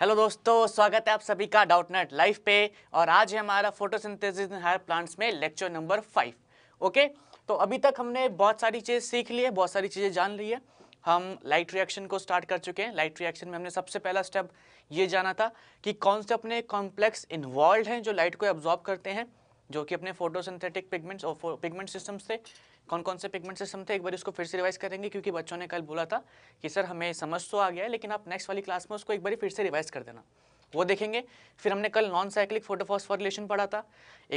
Hello दोस्तों स्वागत है आप सभी का डाउटनेट लाइफ पे और आज है हमारा फोटोसिंथेसिस इन हायर प्लांट्स में लेक्चर नंबर फाइव ओके तो अभी तक हमने बहुत सारी चीज़ सीख ली है बहुत सारी चीज़ें जान ली है हम लाइट रिएक्शन को स्टार्ट कर चुके हैं लाइट रिएक्शन में हमने सबसे पहला स्टेप ये जाना था कि कौन से अपने कॉम्प्लेक्स इन्वॉल्व हैं जो लाइट को एब्जॉर्ब करते हैं जो कि अपने फोटोसिंथेटिक पिगमेंट्स और पिगमेंट सिस्टम से कौन कौन से पिगमेंट सिस्टम थे एक बार इसको फिर से रिवाइज करेंगे क्योंकि बच्चों ने कल बोला था कि सर हमें समझ तो आ गया है लेकिन आप नेक्स्ट वाली क्लास में उसको एक बार फिर से रिवाइज कर देना वो देखेंगे फिर हमने कल नॉन साइक्लिक फोटोफॉस्फोरिलेशन पढ़ा था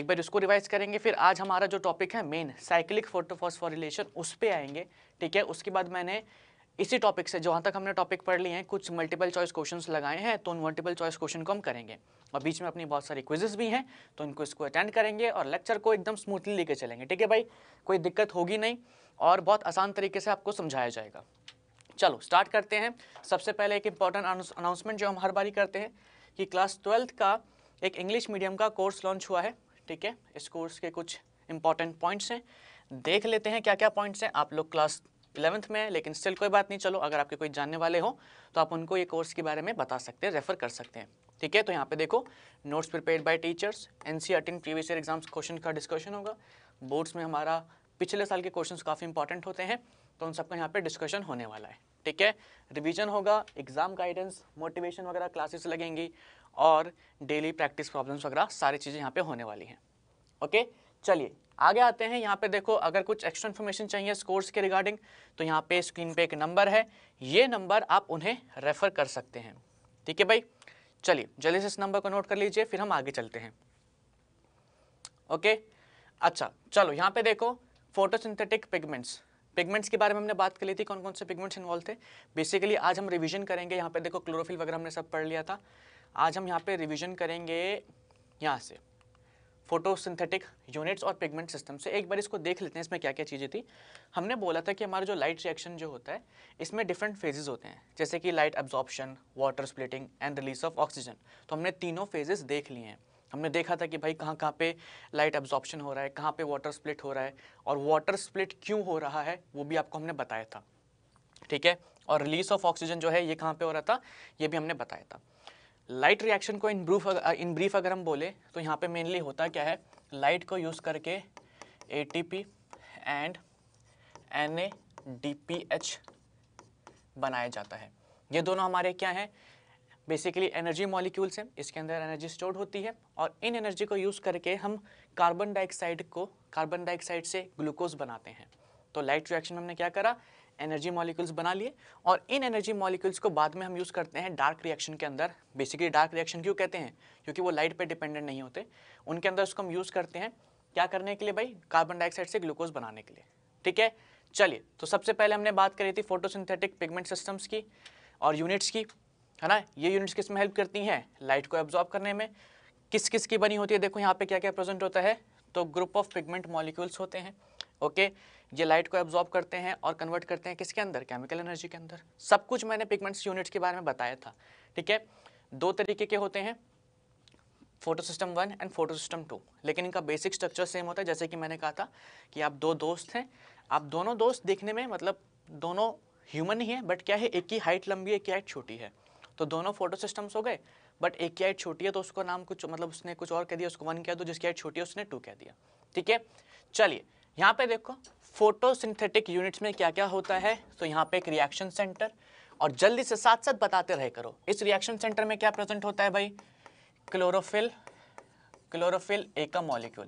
एक बार उसको रिवाइज करेंगे फिर आज हमारा जो टॉपिक है मेन साइक्लिक फोटोफॉस्फोरिलेशन उस पर आएंगे ठीक है उसके बाद मैंने इसी टॉपिक से जहाँ तक हमने टॉपिक पढ़ लिए हैं कुछ मल्टीपल चॉइस क्वेश्चंस लगाए हैं तो उन मल्टीपल चॉइस क्वेश्चन को हम करेंगे और बीच में अपनी बहुत सारी क्विजेस भी हैं तो इनको इसको अटेंड करेंगे और लेक्चर को एकदम स्मूथली लेके चलेंगे ठीक है भाई कोई दिक्कत होगी नहीं और बहुत आसान तरीके से आपको समझाया जाएगा चलो स्टार्ट करते हैं सबसे पहले एक इम्पॉर्टेंट अनाउंसमेंट जो हम हर बारी करते हैं कि क्लास ट्वेल्थ का एक इंग्लिश मीडियम का कोर्स लॉन्च हुआ है ठीक है इस कोर्स के कुछ इंपॉर्टेंट पॉइंट्स हैं देख लेते हैं क्या क्या पॉइंट्स हैं आप लोग क्लास इलेवंथ में है लेकिन स्टिल कोई बात नहीं चलो अगर आपके कोई जानने वाले हो तो आप उनको ये कोर्स के बारे में बता सकते हैं रेफर कर सकते हैं ठीक है तो यहाँ पे देखो notes prepare by teachers N C attend previous year exams question का डिस्कशन होगा बोर्ड्स में हमारा पिछले साल के क्वेश्चन काफ़ी इंपॉर्टेंट होते हैं तो उन सबका यहाँ पे डिस्कशन होने वाला है ठीक है रिविजन होगा एग्जाम गाइडेंस मोटिवेशन वगैरह क्लासेस लगेंगी और डेली प्रैक्टिस प्रॉब्लम्स वगैरह सारी चीज़ें यहाँ पे होने वाली हैं ओके चलिए आगे आते हैं यहाँ पे देखो अगर कुछ एक्स्ट्रा इन्फॉर्मेशन चाहिए इस कोर्स के रिगार्डिंग तो यहाँ पे स्क्रीन पे एक नंबर है ये नंबर आप उन्हें रेफ़र कर सकते हैं ठीक है भाई चलिए जल्दी से इस नंबर को नोट कर लीजिए फिर हम आगे चलते हैं ओके अच्छा चलो यहाँ पे देखो फोटोसिंथेटिक पिगमेंट्स पिगमेंट्स के बारे में हमने बात कर ली थी कौन कौन से पिगमेंट्स इन्वॉल्व थे बेसिकली आज हम रिविजन करेंगे यहाँ पे देखो क्लोरोफिल वगैरह हमने सब पढ़ लिया था आज हम यहाँ पे रिविजन करेंगे यहाँ से फोटोसिंथेटिक यूनिट्स और पिगमेंट सिस्टम से एक बार इसको देख लेते हैं इसमें क्या क्या चीज़ें थी हमने बोला था कि हमारा जो लाइट रिएक्शन जो होता है इसमें डिफरेंट फेजेस होते हैं जैसे कि light absorption water splitting and release of oxygen तो हमने तीनों फेजेस देख लिए हैं हमने देखा था कि भाई कहाँ कहाँ पे लाइट एब्जॉर्प्शन हो रहा है कहाँ पे वाटर स्प्लिट हो रहा है और वाटर स्प्लिट क्यों हो रहा है वो भी आपको हमने बताया था ठीक है और रिलीज ऑफ ऑक्सीजन जो है ये कहाँ पे हो रहा था ये भी हमने बताया था लाइट रिएक्शन को इन ब्रूफ इन ब्रीफ अगर हम बोले तो यहाँ पे मेनली होता क्या है लाइट को यूज़ करके ए एंड एन ए बनाया जाता है ये दोनों हमारे क्या हैं बेसिकली एनर्जी मॉलिक्यूल्स हैं इसके अंदर एनर्जी स्टोर्ड होती है और इन एनर्जी को यूज़ करके हम कार्बन डाइऑक्साइड को कार्बन डाइऑक्साइड से ग्लूकोज बनाते हैं तो लाइट रिएक्शन हमने क्या करा एनर्जी मॉलिक्यूल्स बना लिए और इन एनर्जी मॉलिक्यूल्स को बाद में हम यूज़ करते हैं डार्क रिएक्शन के अंदर बेसिकली डार्क रिएक्शन क्यों कहते हैं क्योंकि वो लाइट पे डिपेंडेंट नहीं होते उनके अंदर उसको हम यूज़ करते हैं क्या करने के लिए भाई कार्बन डाइऑक्साइड से ग्लूकोज बनाने के लिए ठीक है चलिए तो सबसे पहले हमने बात करी थी फोटोसिंथेटिक पिगमेंट सिस्टम्स की और यूनिट्स की है ना ये यूनिट्स किस में हेल्प करती हैं लाइट को एब्जॉर्ब करने में किस किस की बनी होती है देखो यहाँ पे क्या क्या प्रेजेंट होता है तो ग्रुप ऑफ पिगमेंट मॉलिक्यूल्स होते हैं ओके okay? ये लाइट को एब्जॉर्ब करते हैं और कन्वर्ट करते हैं किसके अंदर केमिकल एनर्जी के अंदर सब कुछ मैंने पिगमेंट्स यूनिट्स के बारे में बताया था ठीक है दो तरीके के होते हैं photo system one and photo system two लेकिन इनका बेसिक स्ट्रक्चर सेम होता है जैसे कि मैंने कहा था कि आप दो दोस्त हैं आप दोनों दोस्त देखने में मतलब दोनों ह्यूमन ही हैं बट क्या है एक की हाइट लंबी है एक की हाइट छोटी है तो दोनों फोटो सिस्टम्स हो गए बट एक की हाइट छोटी है तो उसको नाम कुछ मतलब उसने कुछ और कह दिया उसको वन कह दो जिसकी हाइट छोटी है उसने टू कह दिया ठीक है चलिए यहाँ पे देखो फोटोसिंथेटिक यूनिट्स में क्या क्या होता है तो यहाँ पे एक रिएक्शन सेंटर और जल्दी से साथ साथ बताते रहे करो इस रिएक्शन सेंटर में क्या प्रेजेंट होता है भाई क्लोरोफिल क्लोरोफिल एका मॉलिक्यूल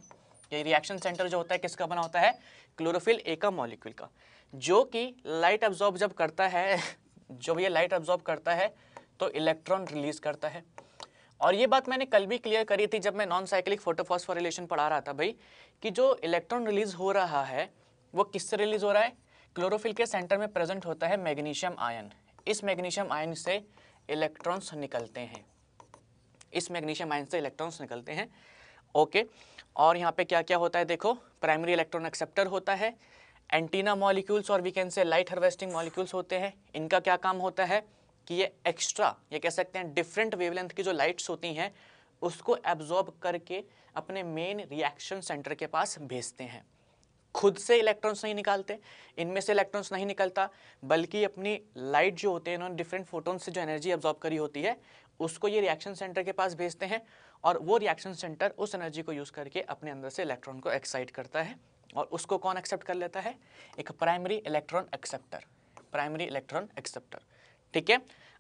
ये रिएक्शन सेंटर जो होता है किसका बना होता है क्लोरोफिल एका मॉलिक्यूल का जो कि लाइट अब्जॉर्ब जब करता है जब ये लाइट अब्जॉर्ब करता है तो इलेक्ट्रॉन रिलीज करता है और ये बात मैंने कल भी क्लियर करी थी जब मैं नॉन साइक्लिक फोटोफॉस्फोरिलेशन पढ़ा रहा था भाई कि जो इलेक्ट्रॉन रिलीज हो रहा है वो किससे रिलीज हो रहा है क्लोरोफिल के सेंटर में प्रेजेंट होता है मैग्नीशियम आयन इस मैग्नीशियम आयन से इलेक्ट्रॉन्स निकलते हैं इस मैग्नीशियम आयन से इलेक्ट्रॉन्स निकलते हैं ओके और यहाँ पे क्या क्या होता है देखो प्राइमरी इलेक्ट्रॉन एक्सेप्टर होता है एंटीना मॉलिक्यूल्स और we can say light harvesting molecules होते हैं इनका क्या काम होता है कि ये एक्स्ट्रा ये कह सकते हैं डिफरेंट वेवलेंथ की जो लाइट्स होती हैं उसको एब्जॉर्ब करके अपने मेन रिएक्शन सेंटर के पास भेजते हैं खुद से इलेक्ट्रॉन्स नहीं निकालते इनमें से इलेक्ट्रॉन्स नहीं निकलता बल्कि अपनी लाइट जो होते हैं इन्होंने डिफरेंट फोटोन से जो एनर्जी एब्जॉर्ब करी होती है उसको ये रिएक्शन सेंटर के पास भेजते हैं और वो रिएक्शन सेंटर उस एनर्जी को यूज़ करके अपने अंदर से इलेक्ट्रॉन को एक्साइट करता है और उसको कौन एक्सेप्ट कर लेता है एक primary electron acceptor primary electron acceptor ठीक है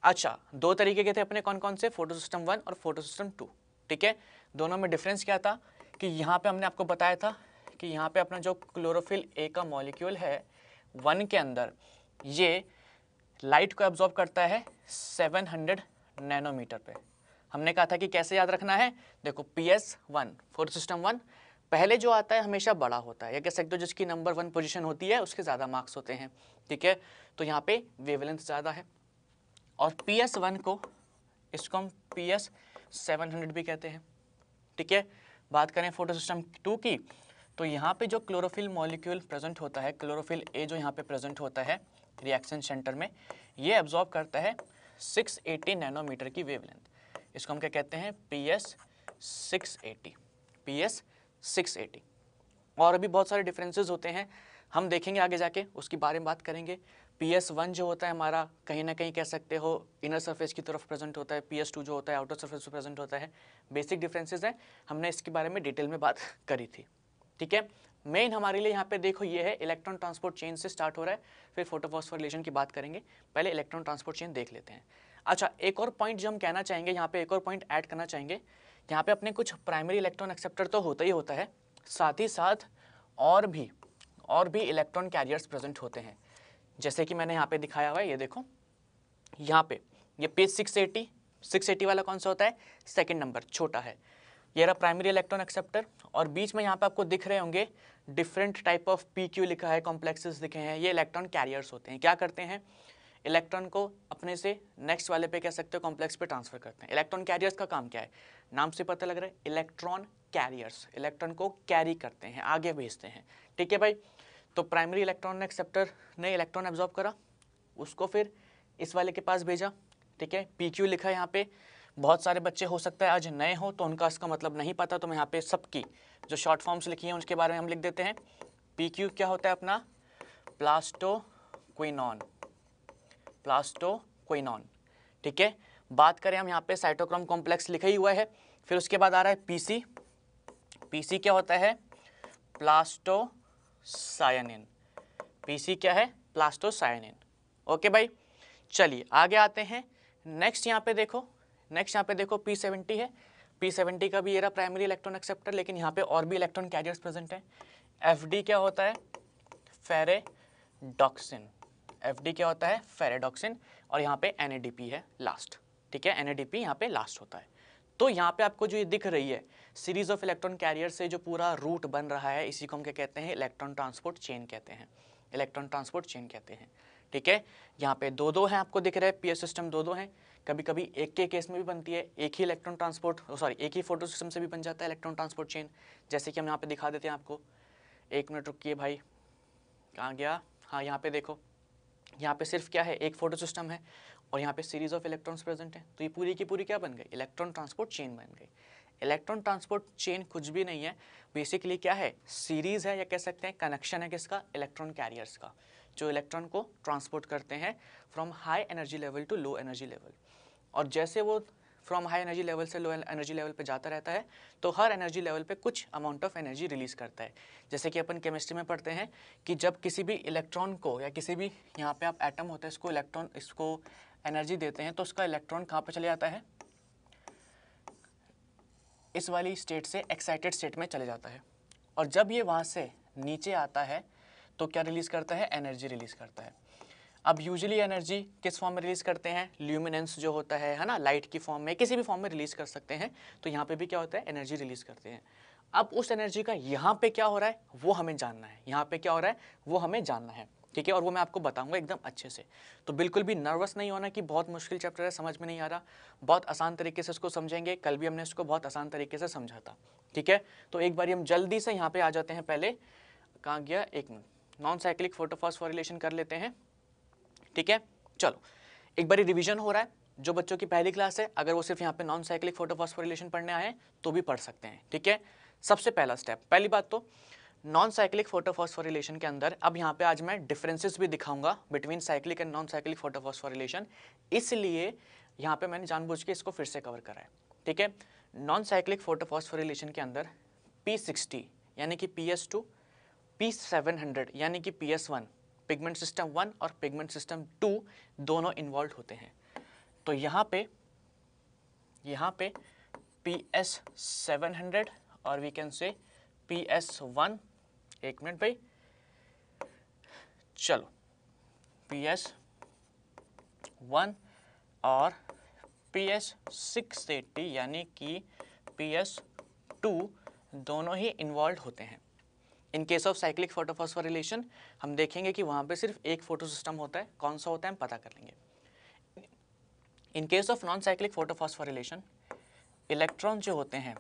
अच्छा दो तरीके के थे अपने कौन कौन से फोटो सिस्टम वन और फोटो सिस्टम टू ठीक है दोनों में डिफरेंस क्या था कि यहाँ पे हमने आपको बताया था कि यहाँ पे अपना जो क्लोरोफिल ए का मॉलिक्यूल है वन के अंदर ये लाइट को एब्जॉर्ब करता है 700 नैनोमीटर पे हमने कहा था कि कैसे याद रखना है देखो P S one fourth system one पहले जो आता है हमेशा बड़ा होता है या कह सकते हो जिसकी नंबर वन पोजिशन होती है उसके ज़्यादा मार्क्स होते हैं ठीक है तो यहाँ पे वेवलेंथ ज़्यादा है और पी एस वन को इसको हम पी एस सेवन हंड्रेड भी कहते हैं ठीक है बात करें फोटो सिस्टम टू की तो यहाँ पे जो क्लोरोफिल मॉलिक्यूल प्रेजेंट होता है क्लोरोफिल ए जो यहाँ पे प्रेजेंट होता है रिएक्शन सेंटर में ये एब्जॉर्ब करता है 680 नैनोमीटर की वेवलेंथ इसको हम क्या कहते हैं P S six eighty P S six eighty और अभी बहुत सारे डिफ्रेंसेज होते हैं हम देखेंगे आगे जाके उसके बारे में बात करेंगे पी एस वन जो होता है हमारा कहीं ना कहीं कह सकते हो इनर सरफेस की तरफ प्रेजेंट होता है पी एस टू जो होता है आउटर सरफेस प्रेजेंट होता है बेसिक डिफरेंसेस हैं हमने इसके बारे में डिटेल में बात करी थी ठीक है मेन हमारे लिए यहाँ पे देखो ये है इलेक्ट्रॉन ट्रांसपोर्ट चेन से स्टार्ट हो रहा है फिर फोटोफॉस्फोरिलेशन की बात करेंगे पहले इलेक्ट्रॉन ट्रांसपोर्ट चेन देख लेते हैं अच्छा एक और पॉइंट जो हम कहना चाहेंगे यहाँ पे एक और पॉइंट ऐड करना चाहेंगे यहाँ पे अपने कुछ प्राइमरी इलेक्ट्रॉन एक्सेप्टर तो होता ही होता है साथ ही साथ और भी और भी इलेक्ट्रॉन कैरियर्स प्रेजेंट होते हैं जैसे कि मैंने यहाँ पे दिखाया हुआ है ये देखो यहाँ पे ये page six eighty six eighty वाला कौन सा होता है सेकेंड नंबर छोटा है ये रहा प्राइमरी इलेक्ट्रॉन एक्सेप्टर और बीच में यहाँ पे आपको दिख रहे होंगे different type of P Q लिखा है कॉम्प्लेक्सेस दिखे हैं ये इलेक्ट्रॉन कैरियर्स होते हैं क्या करते हैं इलेक्ट्रॉन को अपने से नेक्स्ट वाले पे कह सकते हो कॉम्प्लेक्स पे ट्रांसफर करते हैं इलेक्ट्रॉन कैरियर्स का काम क्या है नाम से पता लग रहा है इलेक्ट्रॉन कैरियर्स इलेक्ट्रॉन को कैरी करते हैं आगे भेजते हैं ठीक है भाई तो प्राइमरी इलेक्ट्रॉन एक्सेप्टर ने इलेक्ट्रॉन एब्जॉर्ब करा उसको फिर इस वाले के पास भेजा ठीक है पी क्यू लिखा यहाँ पे बहुत सारे बच्चे हो सकता है आज नए हो तो उनका इसका मतलब नहीं पता तो मैं यहाँ पे सबकी जो शॉर्ट फॉर्म्स लिखी हैं उसके बारे में हम लिख देते हैं पी क्यू क्या होता है अपना प्लास्टो क्विनॉन प्लास्टो क्विनॉन ठीक है बात करें हम यहाँ पे साइटोक्रोम कॉम्प्लेक्स लिखा ही हुआ है फिर उसके बाद आ रहा है पी सी पी सी क्या होता है पी सी क्या है प्लास्टोसायनिन ओके भाई चलिए आगे आते हैं नेक्स्ट यहाँ पे देखो नेक्स्ट यहाँ पे देखो पी सेवेंटी है पी सेवेंटी का भी ये रहा प्राइमरी इलेक्ट्रॉन एक्सेप्टर लेकिन यहाँ पे और भी इलेक्ट्रॉन कैरियर्स प्रेजेंट हैं एफ क्या होता है फेरेडॉक्सिन एफ क्या होता है फेरेडॉक्सिन और यहाँ पे एन है लास्ट ठीक है एन यहाँ पे लास्ट होता है तो यहाँ पे आपको जो ये दिख रही है सीरीज ऑफ इलेक्ट्रॉन कैरियर से जो पूरा रूट बन रहा है इसी को हम क्या कहते हैं इलेक्ट्रॉन ट्रांसपोर्ट चेन कहते हैं इलेक्ट्रॉन ट्रांसपोर्ट चेन कहते हैं ठीक है यहाँ पे दो दो हैं आपको दिख रहे हैं पीएस सिस्टम दो दो हैं कभी कभी एक के केस में भी बनती है एक ही इलेक्ट्रॉन ट्रांसपोर्ट सॉरी एक ही फोटो सिस्टम से भी बन जाता है इलेक्ट्रॉन ट्रांसपोर्ट चेन जैसे कि हम यहाँ पे दिखा देते हैं आपको एक मिनट रुकिए भाई कहाँ गया हाँ यहाँ पे देखो यहाँ पे सिर्फ क्या है एक फोटो सिस्टम है और यहाँ पे सीरीज ऑफ इलेक्ट्रॉन्स प्रेजेंट है तो ये पूरी की पूरी क्या बन गई इलेक्ट्रॉन ट्रांसपोर्ट चेन बन गई इलेक्ट्रॉन ट्रांसपोर्ट चेन कुछ भी नहीं है बेसिकली क्या है सीरीज है या कह सकते हैं कनेक्शन है किसका इलेक्ट्रॉन कैरियर्स का जो इलेक्ट्रॉन को ट्रांसपोर्ट करते हैं from high energy level to low energy level और जैसे वो फ्रॉम हाई एनर्जी लेवल से लो एनर्जी लेवल पे जाता रहता है तो हर एनर्जी लेवल पे कुछ अमाउंट ऑफ एनर्जी रिलीज करता है जैसे कि अपन केमिस्ट्री में पढ़ते हैं कि जब किसी भी इलेक्ट्रॉन को या किसी भी यहाँ पे आप एटम होते हैं इसको इलेक्ट्रॉन इसको एनर्जी देते हैं तो उसका इलेक्ट्रॉन कहाँ पर चले जाता है इस वाली स्टेट से एक्साइटेड स्टेट में चले जाता है और जब ये वहाँ से नीचे आता है तो क्या रिलीज़ करता है एनर्जी रिलीज़ करता है अब यूजली एनर्जी किस फॉर्म में रिलीज़ करते हैं ल्यूमिनेंस जो होता है है ना लाइट की फॉर्म में किसी भी फॉर्म में रिलीज़ कर सकते हैं तो यहाँ पे भी क्या होता है एनर्जी रिलीज़ करते हैं अब उस एनर्जी का यहाँ पे क्या हो रहा है वो हमें जानना है यहाँ पे क्या हो रहा है वो हमें जानना है ठीक है और वो मैं आपको बताऊंगा एकदम अच्छे से तो बिल्कुल भी नर्वस नहीं होना कि बहुत मुश्किल चैप्टर है समझ में नहीं आ रहा बहुत आसान तरीके से इसको समझेंगे कल भी हमने इसको बहुत आसान तरीके से समझा था ठीक है तो एक बार हम जल्दी से यहाँ पे आ जाते हैं पहले कहाँ गया एक मिनट नॉन साइक्लिक फोटोफॉस्फोरिलेशन कर लेते हैं ठीक है चलो एक बार रिविजन हो रहा है जो बच्चों की पहली क्लास है अगर वो सिर्फ यहाँ पे नॉन साइक्लिक फोटोफॉस्फोरिलेशन पढ़ने आए तो भी पढ़ सकते हैं ठीक है सबसे पहला स्टेप पहली बात तो नॉन साइक्लिक फोटोफॉस्फोरिलेशन के अंदर अब यहाँ पे आज मैं डिफरेंसेस भी दिखाऊंगा between cyclic and non cyclic photophosphorylation इसलिए यहाँ पे मैंने जानबूझ के इसको फिर से कवर करा है ठीक है नॉन साइक्लिक फोटोफॉस्फोरिलेशन के अंदर पी सिक्सटी यानी कि P S two P seven hundred यानी कि P S one pigment system one और पिगमेंट सिस्टम टू दोनों इन्वॉल्व होते हैं तो यहाँ पे यहाँ पे पी एस सेवन हंड्रेड और we can say P S one एक मिनट भाई चलो पी एस वन और पी एस सिक्स एट्टी यानी कि पी एस टू दोनों ही इन्वॉल्व होते हैं in case of cyclic photophosphorylation हम देखेंगे कि वहाँ पे सिर्फ एक फोटो सिस्टम होता है कौन सा होता है हम पता कर लेंगे in case of non cyclic photophosphorylation electron जो होते हैं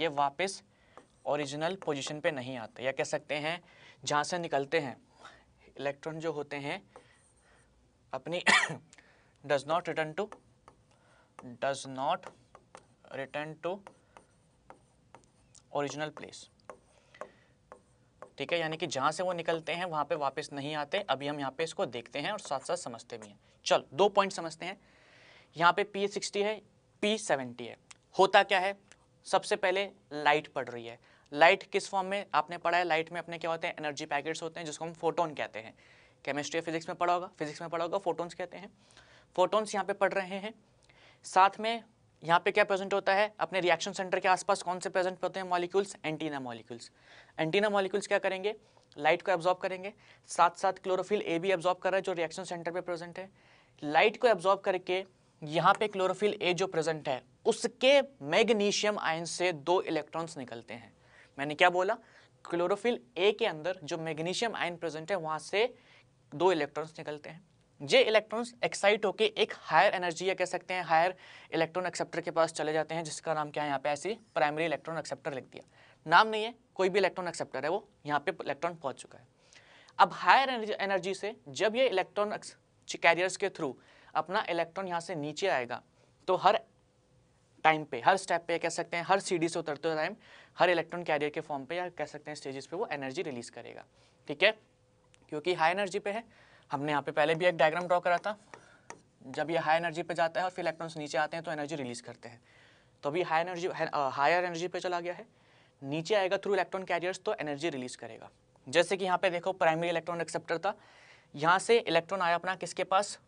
ये वापस ओरिजिनल पोजीशन पे नहीं आते या कह सकते हैं जहाँ से निकलते हैं इलेक्ट्रॉन जो होते हैं अपनी does not return to does not return to original place ठीक है यानी कि जहाँ से वो निकलते हैं वहाँ पे वापस नहीं आते अभी हम यहाँ पे इसको देखते हैं और साथ साथ समझते भी हैं चल दो पॉइंट समझते हैं यहाँ पे पी सिक्सटी है पी सेवेंटी है होता क्या है सबसे पहले लाइट पड़ रही है लाइट किस फॉर्म में आपने पढ़ा है लाइट में अपने क्या होते हैं एनर्जी पैकेट्स होते हैं जिसको हम फोटोन कहते हैं केमिस्ट्री फिजिक्स में पढ़ा होगा फिजिक्स में पढ़ा होगा फोटोन्स कहते हैं फोटोन्स यहाँ पे पढ़ रहे हैं साथ में यहाँ पे क्या प्रेजेंट होता है अपने रिएक्शन सेंटर के आसपास कौन से प्रेजेंट होते हैं molecules antenna molecules antenna molecules क्या करेंगे लाइट को एब्जॉर्ब करेंगे साथ साथ क्लोरोफिल ए भी एब्जॉर्ब कर रहा है जो रिएक्शन सेंटर पे प्रेजेंट है लाइट को एब्जॉर्ब करके यहाँ पे क्लोरोफिल ए जो प्रेजेंट है उसके मैग्नीशियम आयन से दो इलेक्ट्रॉन्स निकलते हैं मैंने क्या बोला क्लोरोफिल ए के अंदर जो मैग्नीशियम आयन प्रेजेंट है वहाँ से दो इलेक्ट्रॉन्स निकलते हैं ये इलेक्ट्रॉन्स एक्साइट होकर एक हायर एनर्जी या कह सकते हैं हायर इलेक्ट्रॉन एक्सेप्टर के पास चले जाते हैं जिसका नाम क्या है यहाँ पे ऐसी प्राइमरी इलेक्ट्रॉन एक्सेप्टर लिख दिया नाम नहीं है कोई भी इलेक्ट्रॉन एक्सेप्टर है वो यहाँ पे इलेक्ट्रॉन पहुँच चुका है अब हायर एनर्जी से जब ये इलेक्ट्रॉन कैरियर्स के थ्रू अपना इलेक्ट्रॉन यहाँ से नीचे आएगा तो हर टाइम पे हर स्टेप पे कह सकते हैं हर सीडी से उतरते हुए टाइम हर इलेक्ट्रॉन कैरियर के फॉर्म पे या कह सकते हैं स्टेजेस पे वो एनर्जी रिलीज करेगा ठीक है क्योंकि हाई एनर्जी पे है हमने यहाँ पे पहले भी एक डायग्राम ड्रॉ करा था जब ये हाई एनर्जी पे जाता है और फिर इलेक्ट्रॉन्स नीचे आते हैं तो एनर्जी रिलीज करते हैं तो अभी हाई एनर्जी हायर एनर्जी पर चला गया है नीचे आएगा थ्रू इलेक्ट्रॉन कैरियर्स तो एनर्जी रिलीज करेगा जैसे कि यहाँ पे देखो प्राइमरी इलेक्ट्रॉन एक्सेप्टर था यहाँ से इलेक्ट्रॉन आया अपना किसके पास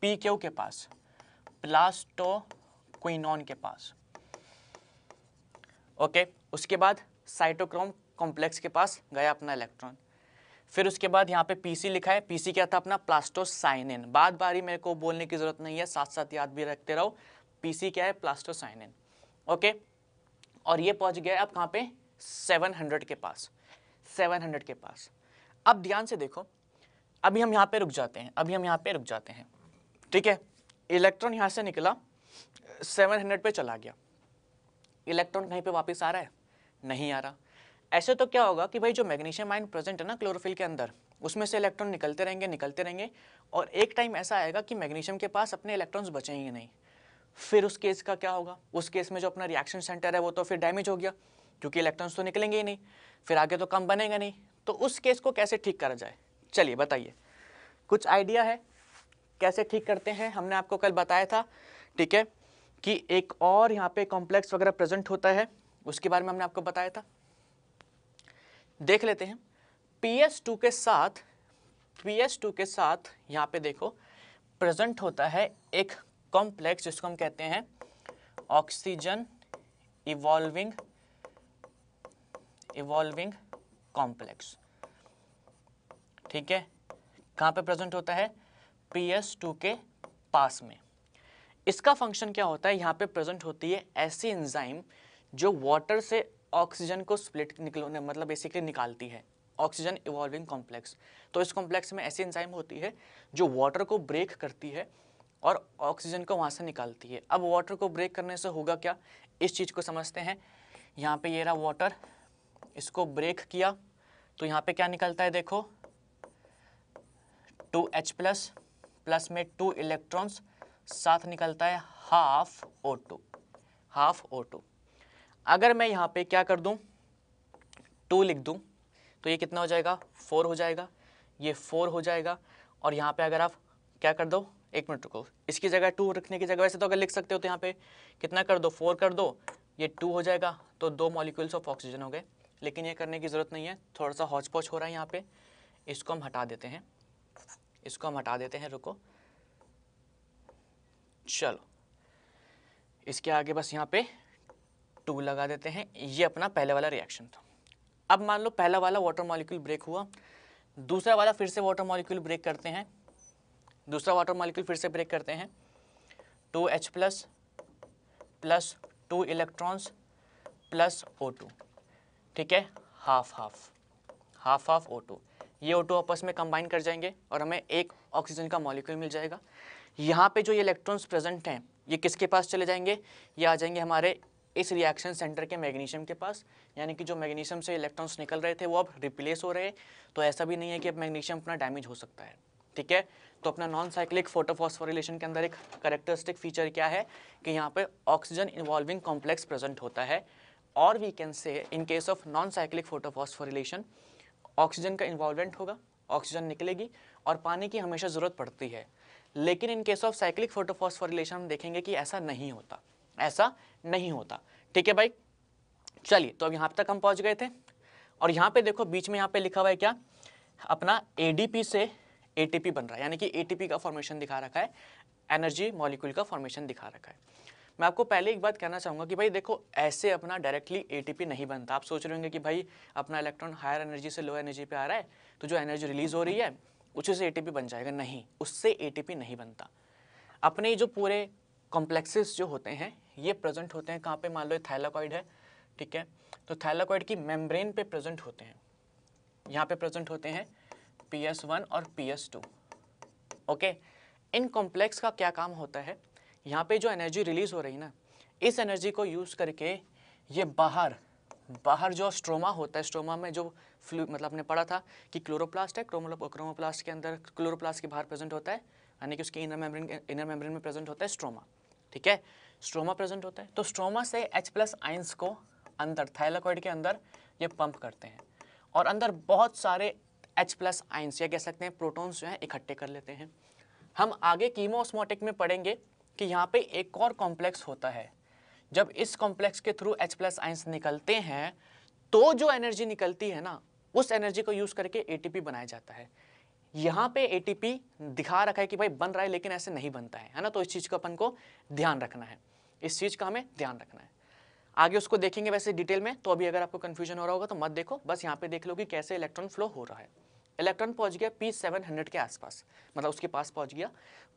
पी के पास प्लास्टो क्विनॉन के पास ओके उसके बाद साइटोक्रोम कॉम्प्लेक्स के पास गया अपना इलेक्ट्रॉन फिर उसके बाद यहाँ पे पीसी लिखा है पीसी क्या था अपना प्लास्टोसाइनिन बार बार ही मेरे को बोलने की जरूरत नहीं है साथ साथ याद भी रखते रहो पीसी क्या है प्लास्टोसाइनिन ओके okay? और ये पहुंच गया अब कहाँ पे 700 के पास 700 के पास अब ध्यान से देखो अभी हम यहाँ पे रुक जाते हैं अभी हम यहाँ पे रुक जाते हैं ठीक है इलेक्ट्रॉन यहाँ से निकला 700 पे चला गया इलेक्ट्रॉन कहीं पे वापस आ रहा है नहीं आ रहा ऐसे तो क्या होगा कि भाई जो मैग्नीशियम आयन प्रेजेंट है ना क्लोरोफिल के अंदर उसमें से इलेक्ट्रॉन निकलते रहेंगे निकलते रहेंगे और एक टाइम ऐसा आएगा कि मैग्नीशियम के पास अपने इलेक्ट्रॉन्स बचेंगे नहीं फिर उस केस का क्या होगा उस केस में जो अपना रिएक्शन सेंटर है वो तो फिर डैमेज हो गया क्योंकि इलेक्ट्रॉन्स तो निकलेंगे ही नहीं फिर आगे तो कम बनेगा नहीं तो उस केस को कैसे ठीक करा जाए चलिए बताइए कुछ आइडिया है कैसे ठीक करते हैं हमने आपको कल बताया था ठीक है कि एक और यहाँ पे कॉम्प्लेक्स वगैरह प्रेजेंट होता है उसके बारे में हमने आपको बताया था देख लेते हैं पी के साथ पी के साथ यहाँ पे देखो प्रेजेंट होता है एक कॉम्प्लेक्स जिसको हम कहते हैं ऑक्सीजन इवॉल्विंग इवॉल्विंग कॉम्प्लेक्स ठीक है कहां पे प्रेजेंट होता है पी एस टू के पास में इसका फंक्शन क्या होता है यहां पे प्रेजेंट होती है ऐसी एंजाइम जो वाटर से ऑक्सीजन को स्प्लिट निकल मतलब बेसिकली निकालती है ऑक्सीजन इवॉल्विंग कॉम्प्लेक्स तो इस कॉम्प्लेक्स में ऐसी एंजाइम होती है जो वाटर को ब्रेक करती है और ऑक्सीजन को वहाँ से निकालती है अब वाटर को ब्रेक करने से होगा क्या इस चीज़ को समझते हैं यहाँ पे ये रहा वाटर इसको ब्रेक किया तो यहाँ पे क्या निकलता है देखो टू एच प्लस प्लस में टू इलेक्ट्रॉन्स साथ निकलता है half O two half O two अगर मैं यहाँ पे क्या कर दूँ टू लिख दूँ तो ये कितना हो जाएगा फोर हो जाएगा ये फोर हो जाएगा और यहाँ पे अगर आप क्या कर दो एक मिनट रुको इसकी जगह टू रखने की जगह वैसे तो अगर लिख सकते हो तो यहाँ पे कितना कर दो फोर कर दो ये टू हो जाएगा तो दो मॉलिक्यूल्स ऑफ ऑक्सीजन हो गए लेकिन ये करने की ज़रूरत नहीं है थोड़ा सा हौच हो रहा है यहाँ पे इसको हम हटा देते हैं इसको हम हटा देते हैं रुको चलो इसके आगे बस यहाँ पे टू लगा देते हैं ये अपना पहले वाला रिएक्शन था अब मान लो पहला वाला वाटर मॉलिक्यूल ब्रेक हुआ दूसरा वाला फिर से वाटर मॉलिक्यूल ब्रेक करते हैं दूसरा वाटर मालिक्यूल फिर से ब्रेक करते हैं two H plus plus two electrons plus O two ठीक है half half half half O two ये ओ टू आपस में कंबाइन कर जाएंगे और हमें एक ऑक्सीजन का मॉलिक्यूल मिल जाएगा यहाँ पे जो ये इलेक्ट्रॉन्स प्रेजेंट हैं ये किसके पास चले जाएंगे ये आ जाएंगे हमारे इस रिएक्शन सेंटर के मैग्नीशियम के पास यानी कि जो मैग्नीशियम से इलेक्ट्रॉन्स निकल रहे थे वो अब रिप्लेस हो रहे हैं तो ऐसा भी नहीं है कि अब मैग्नीशियम अपना डैमेज हो सकता है ठीक है तो अपना नॉन साइक्लिक फोटोफॉस्फोरिलेशन के अंदर एक करेक्टरिस्टिक फीचर क्या है कि यहाँ पे ऑक्सीजन इन्वॉल्विंग कॉम्प्लेक्स प्रेजेंट होता है और we can say in case of non cyclic photophosphorylation oxygen का इन्वॉल्वमेंट होगा ऑक्सीजन निकलेगी और पानी की हमेशा ज़रूरत पड़ती है लेकिन in case of cyclic photophosphorylation हम देखेंगे कि ऐसा नहीं होता ऐसा नहीं होता ठीक है भाई चलिए तो अब यहाँ तक हम पहुँच गए थे और यहाँ पे देखो बीच में यहाँ पे लिखा हुआ है क्या अपना एडीपी से एटीपी बन रहा है यानी कि एटीपी का फॉर्मेशन दिखा रखा है एनर्जी मॉलिक्यूल का फॉर्मेशन दिखा रखा है मैं आपको पहले एक बात कहना चाहूँगा कि भाई देखो ऐसे अपना डायरेक्टली एटीपी नहीं बनता आप सोच रहे होंगे कि भाई अपना इलेक्ट्रॉन हायर एनर्जी से लो एनर्जी पे आ रहा है तो जो एनर्जी रिलीज हो रही है उसी से एटीपी बन जाएगा नहीं उससे ए नहीं बनता अपने जो पूरे कॉम्प्लेक्सेस जो होते हैं ये प्रेजेंट होते हैं कहाँ पे मान लो थैलाकॉइड है ठीक है तो थैलाकॉइड की मेम्ब्रेन पे प्रेजेंट होते हैं यहाँ पे प्रेजेंट होते हैं पी एस वन और पी एस टू ओके इन कॉम्प्लेक्स का क्या काम होता है यहाँ पे जो एनर्जी रिलीज हो रही ना इस एनर्जी को यूज़ करके ये बाहर बाहर जो स्ट्रोमा होता है स्ट्रोमा में जो फ्लू मतलब आपने पढ़ा था कि क्लोरोप्लास्ट है क्रोमोप्लास्ट के अंदर क्लोरोप्लास्ट के बाहर प्रेजेंट होता है यानी कि उसकी इनर मेम्ब्रेन इनर मेम्ब्रेन में प्रेजेंट होता है स्ट्रोमा ठीक है स्ट्रोमा प्रेजेंट होता है तो स्ट्रोमा से एच प्लस आइंस को अंदर थाइलाकॉइड के अंदर ये पंप करते हैं और अंदर बहुत सारे एच प्लस आइंस या कह सकते हैं प्रोटोन्स जो हैं इकट्ठे कर लेते हैं हम आगे कीमोस्मोटिक में पढ़ेंगे कि यहाँ पे एक और कॉम्प्लेक्स होता है जब इस कॉम्प्लेक्स के थ्रू एच प्लस आइंस निकलते हैं तो जो एनर्जी निकलती है ना उस एनर्जी को यूज़ करके ए बनाया जाता है यहाँ पे ए दिखा रखा है कि भाई बन रहा है लेकिन ऐसे नहीं बनता है है ना तो इस चीज़ का अपन को ध्यान रखना है इस चीज़ का हमें ध्यान रखना है आगे उसको देखेंगे वैसे डिटेल में तो अभी अगर आपको कन्फ्यूजन हो रहा होगा तो मत देखो बस यहाँ पे देख लो कि कैसे इलेक्ट्रॉन फ्लो हो रहा है इलेक्ट्रॉन पहुँच गया पी सेवन हंड्रेड के आसपास मतलब उसके पास पहुँच गया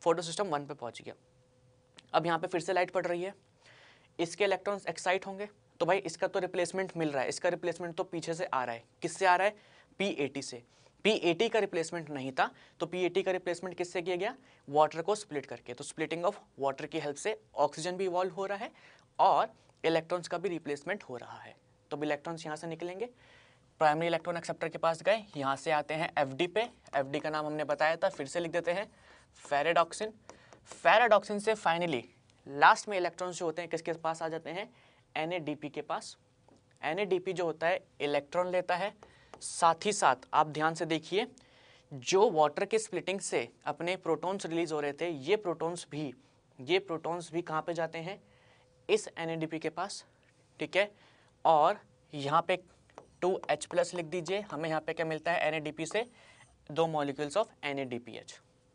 फोटो सिस्टम वन पे पहुँच गया अब यहाँ पे फिर से लाइट पड़ रही है इसके इलेक्ट्रॉन्स एक्साइट होंगे तो भाई इसका तो रिप्लेसमेंट मिल रहा है इसका रिप्लेसमेंट तो पीछे से आ रहा है किससे आ रहा है पी से पी का रिप्लेसमेंट नहीं था तो पी का रिप्लेसमेंट किससे किया गया वाटर को स्प्लिट करके तो स्प्लिटिंग ऑफ वाटर की हेल्प से ऑक्सीजन भी इवॉल्व हो रहा है और इलेक्ट्रॉन्स का भी रिप्लेसमेंट हो रहा है तो अब इलेक्ट्रॉन्स यहाँ से निकलेंगे प्राइमरी इलेक्ट्रॉन एक्सेप्टर के पास गए यहाँ से आते हैं एफ पे एफ का नाम हमने बताया था फिर से लिख देते हैं फेरेडॉक्सिन फेरेडॉक्सिन से फाइनली लास्ट में इलेक्ट्रॉन्स जो होते हैं किसके पास आ जाते हैं एन के पास एन जो होता है इलेक्ट्रॉन लेता है साथ ही साथ आप ध्यान से देखिए जो वाटर के स्प्लिटिंग से अपने प्रोटॉन्स रिलीज हो रहे थे ये प्रोटॉन्स भी ये प्रोटॉन्स भी कहाँ पे जाते हैं इस एन के पास ठीक है और यहाँ पे टू एच प्लस लिख दीजिए हमें यहाँ पे क्या मिलता है एन से दो मॉलिक्यूल्स ऑफ एन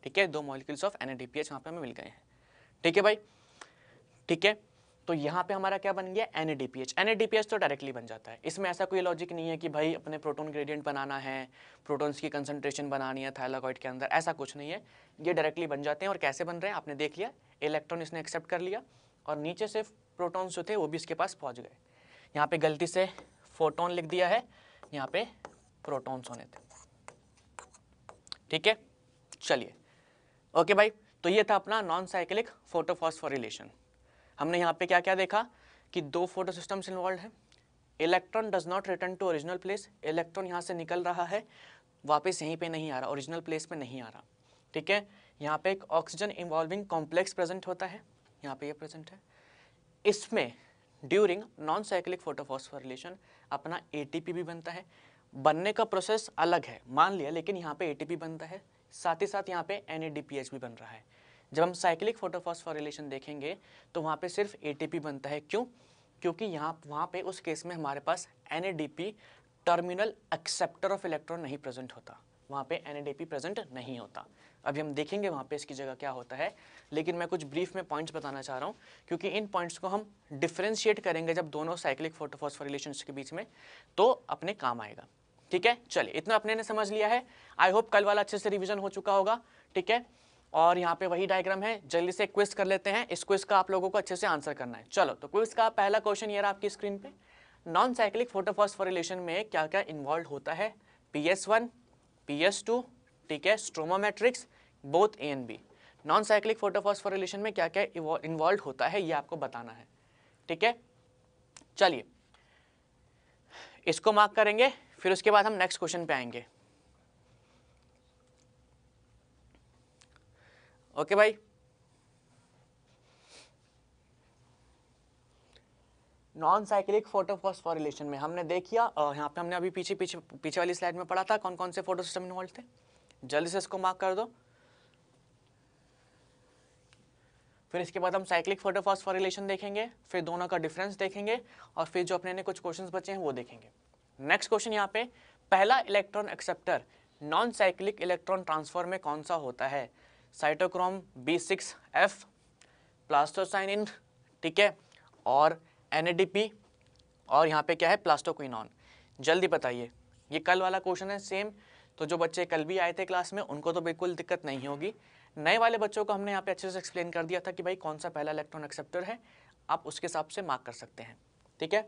ठीक है दो molecules of N A D P H यहाँ पे हमें मिल गए हैं ठीक है भाई ठीक है तो यहाँ पे हमारा क्या बन गया N A D P H N A D P H तो डायरेक्टली बन जाता है इसमें ऐसा कोई लॉजिक नहीं है कि भाई अपने प्रोटोन ग्रेडियंट बनाना है प्रोटोन्स की कंसनट्रेशन बनानी है थाइलाकॉइड के अंदर ऐसा कुछ नहीं है ये डायरेक्टली बन जाते हैं और कैसे बन रहे हैं आपने देख लिया इलेक्ट्रॉन इसने एक्सेप्ट कर लिया और नीचे से प्रोटॉन्स जो थे वो भी इसके पास पहुंच गए यहाँ पे गलती से फोटोन लिख दिया है यहाँ पे प्रोटॉन्स होने थे ठीक है चलिए ओके भाई तो ये था अपना नॉन साइकिलिक फोटोफॉस्फोरिलेशन हमने यहाँ पे क्या क्या देखा कि दो फोटो सिस्टम्स इन्वॉल्व हैं electron does not return to original place electron यहाँ से निकल रहा है वापस यहीं पे नहीं आ रहा ओरिजिनल प्लेस पे नहीं आ रहा ठीक है यहाँ पे एक ऑक्सीजन इन्वॉल्विंग कॉम्प्लेक्स प्रेजेंट होता है यहाँ पे ये प्रेजेंट है इसमें ड्यूरिंग नॉन साइक्लिक फोटोफॉस्फोरिलेशन अपना एटीपी भी बनता है बनने का प्रोसेस अलग है मान लिया लेकिन यहाँ पे एटीपी बनता है साथ ही साथ यहाँ पे एन भी बन रहा है जब हम साइक्लिक फोटोफॉस्फोरिलेशन देखेंगे तो वहाँ पे सिर्फ ए बनता है क्यों क्योंकि यहाँ वहाँ पे उस केस में हमारे पास an terminal acceptor of electron नहीं प्रेजेंट होता वहाँ पे एन प्रेजेंट नहीं होता अभी हम देखेंगे वहाँ पे इसकी जगह क्या होता है लेकिन मैं कुछ ब्रीफ में पॉइंट्स बताना चाह रहा हूँ क्योंकि इन पॉइंट्स को हम डिफ्रेंशिएट करेंगे जब दोनों साइक्लिक फोटोफॉस्फोरिलेशन के बीच में तो अपने काम आएगा ठीक है चलिए इतना अपने ने समझ लिया है आई होप कल वाला अच्छे से रिविजन हो चुका होगा ठीक है और यहाँ पे वही डायग्राम है जल्दी से क्विज कर लेते हैं इस क्विज का आप लोगों को अच्छे से आंसर करना है चलो तो क्विज का पहला क्वेश्चन ये रहा आपकी स्क्रीन पे नॉन साइक्लिक फोटोफॉस्फोरिलेशन में क्या क्या इन्वॉल्व होता है P S one P S two ठीक है stroma matrix both A and B non cyclic photophosphorylation में क्या क्या इन्वॉल्व होता है ये आपको बताना है ठीक है चलिए इसको मार्क करेंगे फिर उसके बाद हम नेक्स्ट क्वेश्चन पे आएंगे ओके भाई नॉन साइक्लिक फोटोफॉस्फोरिलेशन में हमने देखिया लिया यहाँ पे हमने अभी पीछे पीछे पीछे वाली स्लाइड में पढ़ा था कौन कौन से फोटो सिस्टम इन्वॉल्व थे जल्दी से इसको मार्क कर दो फिर इसके बाद हम साइक्लिक फोटोफॉस्फोरिलेशन देखेंगे फिर दोनों का डिफरेंस देखेंगे और फिर जो अपने ने कुछ क्वेश्चन बचे हैं वो देखेंगे नेक्स्ट क्वेश्चन यहाँ पे पहला electron acceptor non cyclic electron transfer में कौन सा होता है cytochrome B six F plastocyanin ठीक है और एन और यहाँ पे क्या है प्लास्टोक्विनॉन जल्दी बताइए ये कल वाला क्वेश्चन है सेम तो जो बच्चे कल भी आए थे क्लास में उनको तो बिल्कुल दिक्कत नहीं होगी नए वाले बच्चों को हमने यहाँ पे अच्छे से एक्सप्लेन कर दिया था कि भाई कौन सा पहला इलेक्ट्रॉन एक्सेप्टर है आप उसके हिसाब से मार्क कर सकते हैं ठीक है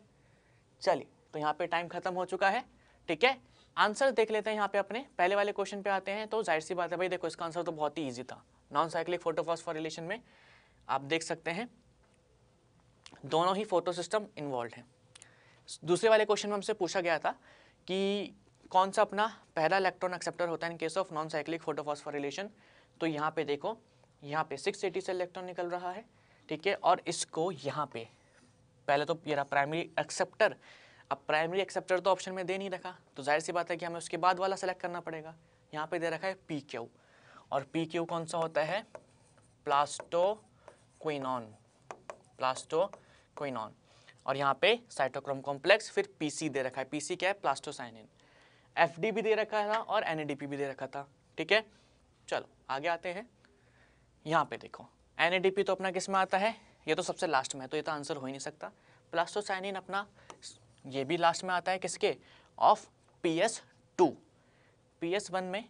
चलिए तो यहाँ पे टाइम खत्म हो चुका है ठीक है आंसर देख लेते हैं यहाँ पे अपने पहले वाले क्वेश्चन पे आते हैं तो जाहिर सी बात है भाई देखो इसका आंसर तो बहुत ही ईजी था नॉन साइक्लिक फोटोफॉस्फर रिलेशन में आप देख सकते हैं दोनों ही फोटो सिस्टम इन्वॉल्व हैं दूसरे वाले क्वेश्चन में हमसे पूछा गया था कि कौन सा अपना पहला इलेक्ट्रॉन एक्सेप्टर होता है in case of non cyclic photophosphorylation तो यहाँ पे देखो यहाँ पे 680 से इलेक्ट्रॉन निकल रहा है ठीक है और इसको यहाँ पे पहले तो ये प्राइमरी एक्सेप्टर अब प्राइमरी एक्सेप्टर तो ऑप्शन में दे नहीं रखा तो जाहिर सी बात है कि हमें उसके बाद वाला सेलेक्ट करना पड़ेगा यहाँ पे दे रखा है पी क्यू और पी क्यू कौन सा होता है प्लास्टो क्विनॉन प्लास्टो क्विनॉन और यहाँ पे साइटोक्रोम कॉम्प्लेक्स फिर पीसी दे रखा है पीसी क्या है प्लास्टोसाइनिन एफडी भी दे रखा था और एनएडीपी भी दे रखा था ठीक है चलो आगे आते हैं यहाँ पे देखो एन तो अपना किस में आता है ये तो सबसे लास्ट में है तो ये तो आंसर हो ही नहीं सकता प्लास्टोसाइनिन अपना ये भी लास्ट में आता है किसके of P S two P S one में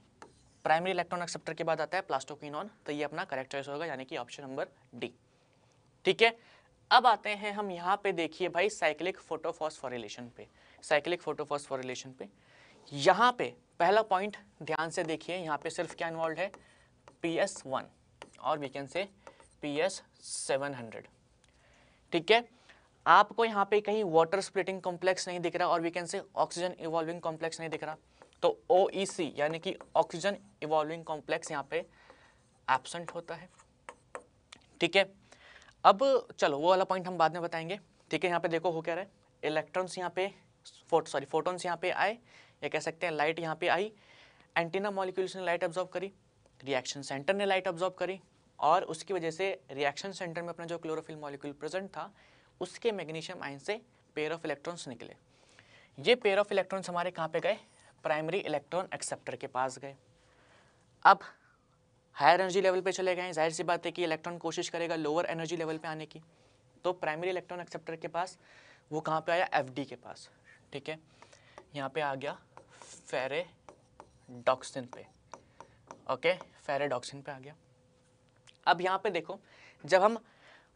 प्राइमरी इलेक्ट्रॉन एक्सेप्टर के बाद आता है प्लास्टोकिनॉन तो ये अपना करेक्ट चॉइस होगा यानी कि ऑप्शन नंबर डी ठीक है अब आते हैं हम यहाँ पे देखिए भाई साइक्लिक फोटोफॉस्फोरिलेशन पे साइक्लिक फोटोफॉस्फोरिलेशन पे यहाँ पे पहला पॉइंट ध्यान से देखिए यहाँ पे सिर्फ क्या इन्वॉल्व है पी एस वन और वी कैन से हंड्रेड ठीक है आपको यहाँ पे कहीं वाटर स्प्लिटिंग कॉम्प्लेक्स नहीं दिख रहा और we can say oxygen evolving complex नहीं दिख रहा तो ओ ई सी यानी कि ऑक्सीजन इवॉल्विंग कॉम्प्लेक्स यहाँ पे एबसेंट होता है ठीक है अब चलो वो वाला पॉइंट हम बाद में बताएंगे ठीक है यहाँ पे देखो हो क्या रहा है इलेक्ट्रॉन्स यहाँ पे फोटो सॉरी फोटोन्स यहाँ पे आए या कह सकते हैं लाइट यहाँ पे आई एंटीना मॉलिक्यूल्स ने लाइट ऑब्जॉर्व करी रिएक्शन सेंटर ने लाइट ऑब्जॉर्व करी और उसकी वजह से रिएक्शन सेंटर में अपना जो क्लोरोफिल मॉलिक्यूल प्रेजेंट था उसके मैग्नीशियम आयन से पेयर ऑफ इलेक्ट्रॉन्स निकले ये पेयर ऑफ इलेक्ट्रॉन्स हमारे कहाँ पे गए प्राइमरी इलेक्ट्रॉन एक्सेप्टर के पास गए अब हायर एनर्जी लेवल पे चले गए जाहिर सी बात है कि इलेक्ट्रॉन कोशिश करेगा लोअर एनर्जी लेवल पे आने की तो प्राइमरी इलेक्ट्रॉन एक्सेप्टर के पास वो कहाँ पे आया एफ के पास ठीक है यहाँ पे आ गया फेरे डॉक्सिन पे ओके फेरेड ऑक्सीजन पे आ गया अब यहाँ पे देखो जब हम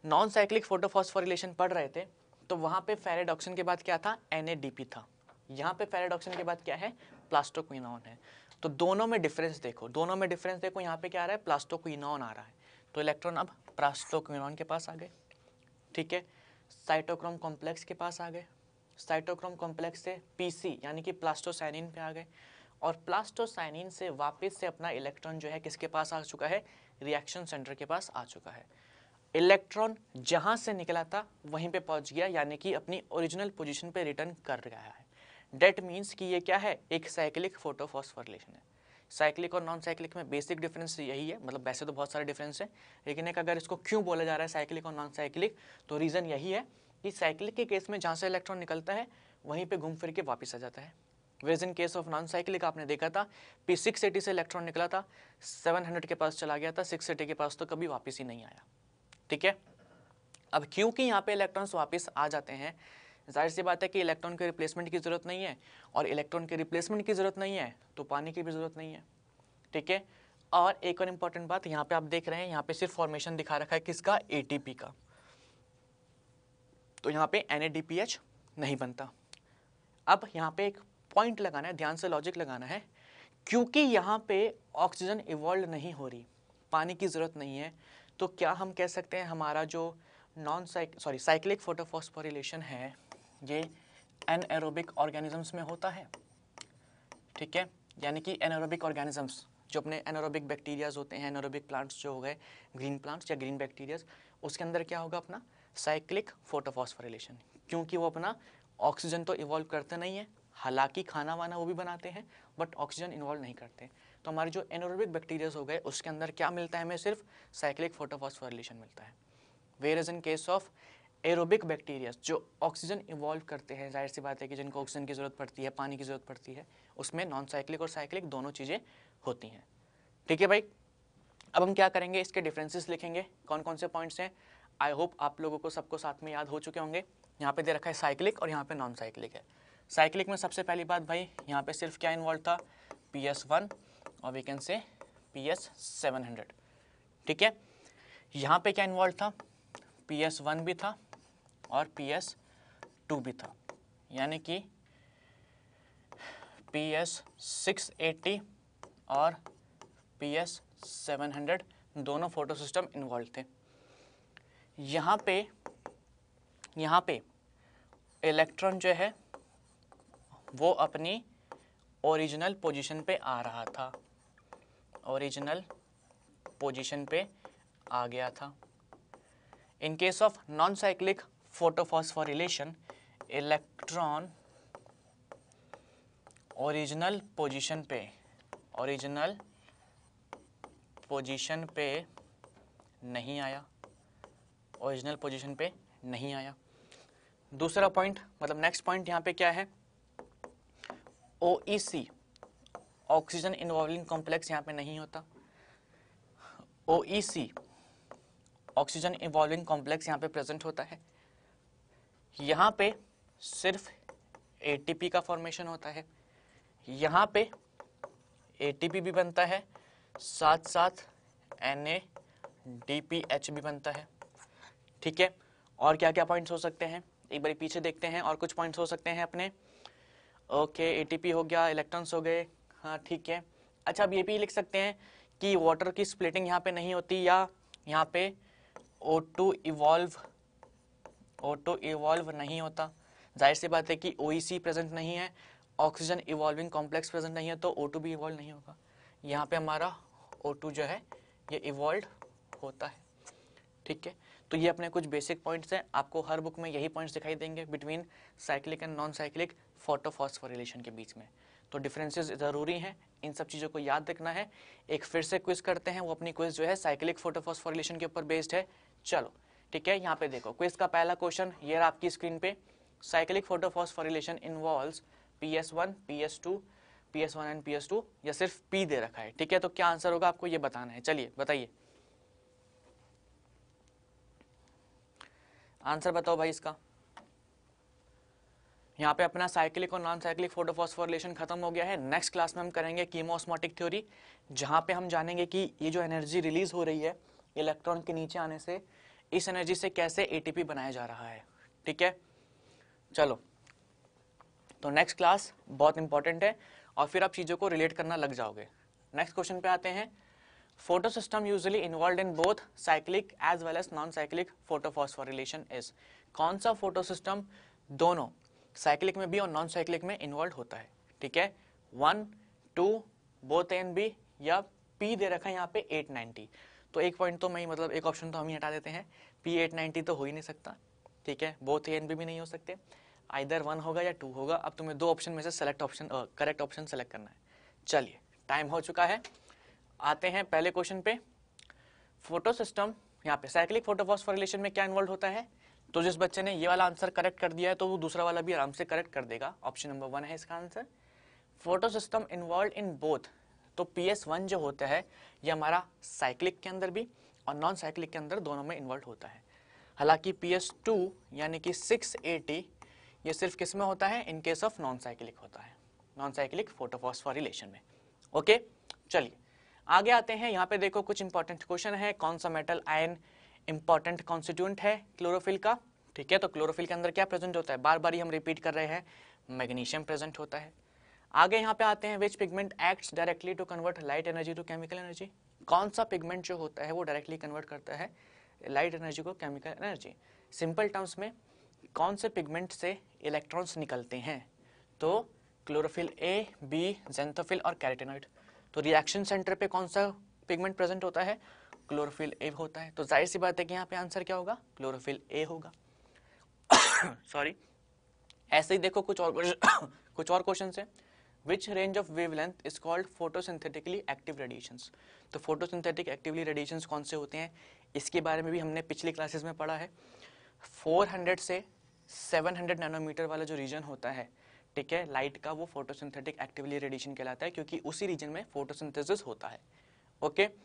नॉन साइक्लिक फोटोफॉस्फोरिलेशन पढ़ रहे थे तो वहाँ पे फेरेड ऑक्सीजन के बाद क्या था एन था यहाँ पे फेरेड ऑक्सीजन के बाद क्या है प्लास्टोक्विनॉन है तो दोनों में डिफरेंस देखो दोनों में डिफरेंस देखो यहाँ पे क्या आ रहा है प्लास्टोक्विनॉन आ रहा है तो इलेक्ट्रॉन अब प्लास्टोक्विनॉन के पास आ गए ठीक है साइटोक्रोम कॉम्प्लेक्स के पास आ गए साइटोक्रोम कॉम्प्लेक्स से पीसी यानी कि प्लास्टोसाइनिन पे आ गए और प्लास्टोसाइनिन से वापस से अपना इलेक्ट्रॉन जो है किसके पास आ चुका है रिएक्शन सेंटर के पास आ चुका है इलेक्ट्रॉन जहां से निकला था वहीं पे पहुंच गया यानी कि अपनी ओरिजिनल पोजीशन पे रिटर्न कर गया है डेट मीन्स कि ये क्या है एक साइक्लिक फोटोफॉस्फोरिलेशन है साइक्लिक और नॉन साइक्लिक में बेसिक डिफरेंस तो यही है मतलब वैसे तो बहुत सारे डिफरेंस है लेकिन एक अगर इसको क्यों बोला जा रहा है साइक्लिक और नॉन साइक्लिक तो रीज़न यही है कि साइक्लिक के केस में जहाँ से इलेक्ट्रॉन निकलता है वहीं पे घूम फिर के वापस आ जाता है whereas in case of non cyclic आपने देखा था पी सिक्स एटी से इलेक्ट्रॉन निकला था सेवन हंड्रेड के पास चला गया था सिक्स एटी के पास तो कभी वापस ही नहीं आया ठीक है अब क्योंकि यहाँ पे इलेक्ट्रॉन्स वापस आ जाते हैं जाहिर सी बात है कि इलेक्ट्रॉन के रिप्लेसमेंट की ज़रूरत नहीं है और इलेक्ट्रॉन के रिप्लेसमेंट की ज़रूरत नहीं है तो पानी की भी ज़रूरत नहीं है ठीक है और एक और इम्पॉर्टेंट बात यहाँ पे आप देख रहे हैं यहाँ पे सिर्फ फॉर्मेशन दिखा रखा है किसका एटीपी का तो यहाँ पे एन नहीं बनता अब यहाँ पे एक पॉइंट लगाना है ध्यान से लॉजिक लगाना है क्योंकि यहाँ पे ऑक्सीजन इवॉल्व नहीं हो रही पानी की ज़रूरत नहीं है तो क्या हम कह सकते हैं हमारा जो non cyc sorry cyclic photophosphorylation है ये एन एरोबिक ऑर्गेनिजम्स में होता है ठीक है यानी कि एनोरोबिक ऑर्गेनिजम्स जो अपने एनोरोबिक बैक्टीरियाज होते हैं एनोरोबिक प्लांट्स जो हो गए ग्रीन प्लांट्स या ग्रीन बैक्टीरियाज उसके अंदर क्या होगा अपना साइक्लिक फोटोफॉस्फोरिलेशन क्योंकि वो अपना ऑक्सीजन तो इवॉल्व करते नहीं है हालांकि खाना वाना वो भी बनाते हैं बट ऑक्सीजन इन्वॉल्व नहीं करते तो हमारे जो एनोरोबिक बैक्टीरियाज हो गए उसके अंदर क्या मिलता है हमें सिर्फ साइक्लिक फोटोफॉस्फोरिलेशन मिलता है where is in case of aerobic bacterias जो ऑक्सीजन इवॉल्व करते हैं जाहिर सी बात है कि जिनको ऑक्सीजन की ज़रूरत पड़ती है पानी की ज़रूरत पड़ती है उसमें नॉन साइक्लिक और साइक्लिक दोनों चीज़ें होती हैं ठीक है भाई अब हम क्या करेंगे इसके डिफरेंसेस लिखेंगे कौन कौन से पॉइंट्स हैं आई होप आप लोगों को सबको साथ में याद हो चुके होंगे यहाँ पे दे रखा है साइक्लिक और यहाँ पे नॉन साइक्लिक है साइक्लिक में सबसे पहली बात भाई यहाँ पे सिर्फ क्या इन्वॉल्व था पी एस वन और we can say P S seven hundred ठीक है यहाँ पे क्या इन्वॉल्व था पी एस वन भी था और पी एस टू भी था यानी कि पी एस सिक्स एट्टी और पी एस सेवन हंड्रेड दोनों फोटो सिस्टम इन्वॉल्व थे यहाँ पे यहाँ पे इलेक्ट्रॉन जो है वो अपनी ओरिजिनल पोजीशन पे आ रहा था ओरिजिनल पोजीशन पे आ गया था in case of non cyclic photophosphorylation electron original position पे ओरिजिनल पोजीशन पे नहीं आया ओरिजिनल पोजीशन पे नहीं आया दूसरा पॉइंट मतलब नेक्स्ट पॉइंट यहाँ पे क्या है O e oxygen involving complex यहाँ पे नहीं होता O e oxygen involving complex यहाँ पे प्रेजेंट होता है यहाँ पे सिर्फ एटीपी का फॉर्मेशन होता है यहाँ पे एटीपी भी बनता है साथ साथ एन डीपीएच भी बनता है ठीक है और क्या क्या पॉइंट्स हो सकते हैं एक बार पीछे देखते हैं और कुछ पॉइंट्स हो सकते हैं अपने ओके एटीपी हो गया इलेक्ट्रॉन्स हो गए हाँ ठीक है अच्छा अब ये भी लिख सकते हैं कि वाटर की स्प्लिटिंग यहाँ पे नहीं होती या यहाँ पे O two evolve O two evolve नहीं होता जाहिर सी बात है कि ओ प्रेजेंट e नहीं है ऑक्सीजन इवॉल्विंग कॉम्प्लेक्स प्रेजेंट नहीं है तो ओ भी इवॉल्व नहीं होगा यहाँ पे हमारा ओ जो है ये इवॉल्व होता है ठीक है तो ये अपने कुछ बेसिक पॉइंट्स हैं आपको हर बुक में यही पॉइंट्स दिखाई देंगे between cyclic and non cyclic photophosphorylation के बीच में तो डिफरेंसेस ज़रूरी हैं इन सब चीज़ों को याद रखना है एक फिर से क्विज करते हैं वो अपनी क्विज जो है साइक्लिक फोटोफॉस्फोरिलेशन के ऊपर बेस्ड है चलो ठीक है यहाँ पे देखो क्विज का पहला क्वेश्चन ये रहा आपकी स्क्रीन पे cyclic photophosphorylation involve P S one P S two P S one and P S two या सिर्फ पी दे रखा है ठीक है तो क्या आंसर होगा आपको ये बताना है चलिए बताइए आंसर बताओ भाई इसका यहाँ पे अपना साइक्लिक और नॉन साइक्लिक फोटोफॉस्फोरिलेशन खत्म हो गया है नेक्स्ट क्लास में हम करेंगे कीमोस्मोटिक थ्योरी जहाँ पे हम जानेंगे कि ये जो एनर्जी रिलीज हो रही है इलेक्ट्रॉन के नीचे आने से इस एनर्जी से कैसे एटीपी बनाया जा रहा है ठीक है चलो तो नेक्स्ट क्लास बहुत इंपॉर्टेंट है और फिर आप चीज़ों को रिलेट करना लग जाओगे नेक्स्ट क्वेश्चन पे आते हैं photo system usually involve in both cyclic as well as non cyclic photophosphorylation is कौन सा फोटो सिस्टम दोनों साइक्लिक में भी और नॉन साइक्लिक में इन्वॉल्व होता है ठीक है one two both and B या पी दे रखा है यहाँ पे एट नाइन्टी तो एक पॉइंट तो मैं मतलब एक ऑप्शन तो हम ही हटा देते हैं पी एट नाइन्टी तो हो ही नहीं सकता ठीक है बोथ ए एन बी भी नहीं हो सकते आइधर वन होगा या टू होगा अब तुम्हें दो ऑप्शन में से select option correct option select करना है चलिए टाइम हो चुका है आते हैं पहले क्वेश्चन पे फोटो सिस्टम यहाँ पे साइक्लिक फोटोफॉस्फोरिलेशन में क्या इन्वॉल्व होता है तो जिस बच्चे ने ये वाला आंसर करेक्ट कर दिया है तो वो दूसरा वाला भी आराम से करेक्ट कर देगा ऑप्शन नंबर वन है इसका answer photo system involve in both तो पी एस वन जो होता है ये हमारा साइक्लिक के अंदर भी और नॉन साइक्लिक के अंदर दोनों में इन्वॉल्व होता है हालांकि पी एस टू यानी कि सिक्स एटी ये सिर्फ किस में होता है in case of non cyclic होता है नॉन साइक्लिक फोटोफॉस्फर रिलेशन में ओके चलिए आगे आते हैं यहाँ पे देखो कुछ इंपॉर्टेंट क्वेश्चन है कौन सा मेटल आयन इंपॉर्टेंट कॉन्स्टिट्यूंट है क्लोरोफिल का ठीक है तो क्लोरोफिल के अंदर क्या प्रेजेंट होता है बार बार ही हम रिपीट कर रहे हैं मैग्नीशियम प्रेजेंट होता है आगे यहाँ पे आते हैं which pigment acts directly to convert light energy to chemical energy कौन सा पिगमेंट जो होता है वो डायरेक्टली कन्वर्ट करता है लाइट एनर्जी को केमिकल एनर्जी सिंपल टर्म्स में कौन से पिगमेंट से इलेक्ट्रॉन्स निकलते हैं तो क्लोरोफिल ए बी जेंथोफिल और कैरेटेनॉइड तो रिएक्शन सेंटर पे कौन सा पिगमेंट प्रेजेंट होता है क्लोरोफिल ए होता है तो जाहिर सी बात है कि यहाँ पे आंसर क्या होगा क्लोरोफिल ए होगा सॉरी ऐसे ही देखो कुछ और कुछ और क्वेश्चन है which range of wavelength is called photosynthetically active radiation तो फोटोसिंथेटिक एक्टिवली रेडिएशन कौन से होते हैं इसके बारे में भी हमने पिछली क्लासेस में पढ़ा है 400 से 700 नैनोमीटर वाला जो रीजन होता है ठीक है लाइट का वो फोटोसिंथेटिक एक्टिवली रेडिएशन कहलाता है क्योंकि उसी रीजन में फोटोसिंथेसिस होता है ओके okay?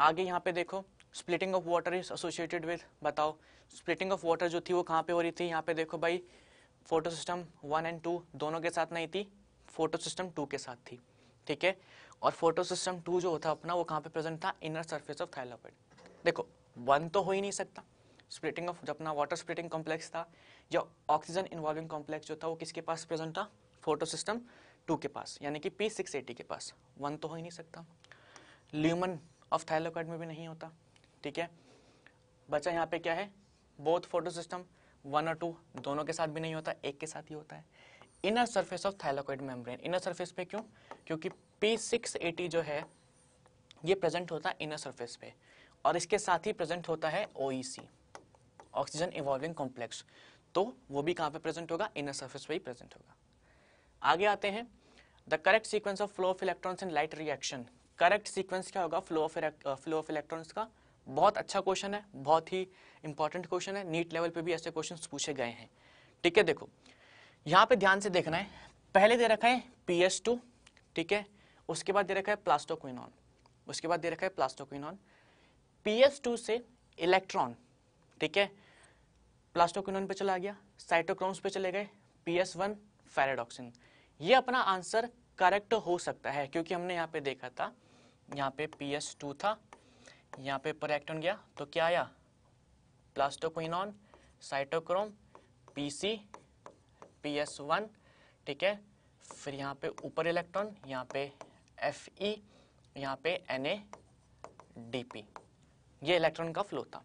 आगे यहाँ पे देखो splitting of water is associated with बताओ स्प्लिटिंग ऑफ वाटर जो थी वो कहाँ पे हो रही थी यहाँ पे देखो भाई photo system one and two दोनों के साथ नहीं थी फोटो सिस्टम टू के साथ थी ठीक है और फोटो सिस्टम टू जो होता अपना वो कहाँ पे प्रेजेंट था इनर सर्फेस ऑफ थाइलापॉइड देखो वन तो हो ही नहीं सकता स्प्लिटिंग ऑफ अपना वाटर स्प्लिटिंग कॉम्प्लेक्स था या ऑक्सीजन इन्वॉल्विंग कॉम्प्लेक्स जो था वो किसके पास प्रेजेंट था फोटो सिस्टम टू के पास यानी कि पी सिक्स एटी के पास वन तो हो ही नहीं सकता ल्यूमन ऑफ थाइलोकाइड में भी नहीं होता ठीक है बचा यहाँ पे क्या है बोथ फोटो सिस्टम वन और टू दोनों के साथ भी नहीं होता एक के साथ ही होता है inner surface of thylakoid membrane inner surface पे क्यों क्योंकि पी सिक्स एटी जो है ये प्रेजेंट होता है इनर सरफेस पे और इसके साथ ही प्रेजेंट होता है ओ ऑक्सीजन इवॉल्विंग कॉम्प्लेक्स तो वो भी कहाँ पे प्रेजेंट होगा इनर सरफेस पे ही प्रेजेंट होगा आगे आते हैं the correct sequence of flow of electrons in light reaction correct sequence क्या होगा flow of flow of electrons का बहुत अच्छा क्वेश्चन है बहुत ही इंपॉर्टेंट क्वेश्चन है नीट लेवल पे भी ऐसे क्वेश्चन पूछे गए हैं ठीक है देखो यहाँ पे ध्यान से देखना है पहले दे रखा है पी टू ठीक है उसके बाद दे रखा है प्लास्टोक्विनॉन उसके बाद दे रखा है प्लास्टोक्विनॉन पी टू से इलेक्ट्रॉन ठीक है प्लास्टोक्विनॉन पे चला गया साइटोक्रोम्स पे चले गए पी एस वन फेरेडॉक्सिन ये अपना आंसर करेक्ट हो सकता है क्योंकि हमने यहाँ पे देखा था यहाँ पे पी एस टू था यहाँ पे पर एक्टन गया तो क्या आया plastoquinone cytochrome P C P S one ठीक है फिर यहाँ पे ऊपर इलेक्ट्रॉन यहाँ पे एफ ई यहाँ पे एन ए डी पी ये इलेक्ट्रॉन का फ्लो था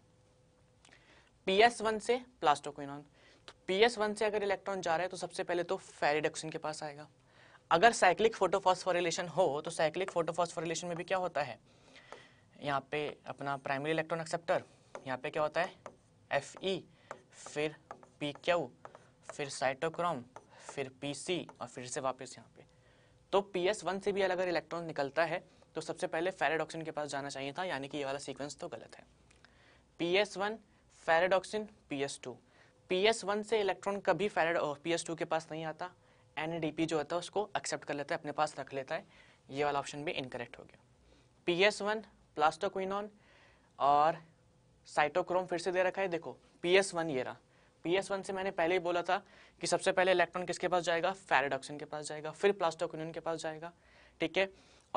पी एस वन से प्लास्टोक्विनॉन तो पी एस वन से अगर इलेक्ट्रॉन जा रहा है तो सबसे पहले तो फेरिडक्सिन के पास आएगा अगर साइक्लिक फोटोफॉस्फोरिलेशन हो तो साइक्लिक फोटोफॉस्फोरिलेशन में भी क्या होता है यहाँ पे अपना प्राइमरी इलेक्ट्रॉन एक्सेप्टर यहाँ पे क्या होता है एफ ई फिर पी क्यू फिर साइटोक्रोम फिर पी सी और फिर से वापस यहाँ पे तो पी एस वन से भी अलग इलेक्ट्रॉन निकलता है तो सबसे पहले फेरेडॉक्सिन के पास जाना चाहिए था यानी कि ये वाला सीक्वेंस तो गलत है P S one ferredoxin P S two P S one से इलेक्ट्रॉन कभी फेरेड पी एस टू के पास नहीं आता एन जो होता है उसको एक्सेप्ट कर लेता है अपने पास रख लेता है ये वाला ऑप्शन भी इनकरेक्ट हो गया पी एस वन प्लास्टोक्विनॉन और साइटोक्रोम फिर से दे रखा है देखो पी एस वन ये रहा पी एस वन से मैंने पहले ही बोला था कि सबसे पहले इलेक्ट्रॉन किसके पास जाएगा फेराडॉक्सिन के पास जाएगा फिर प्लास्टोक्विनॉन के पास जाएगा ठीक है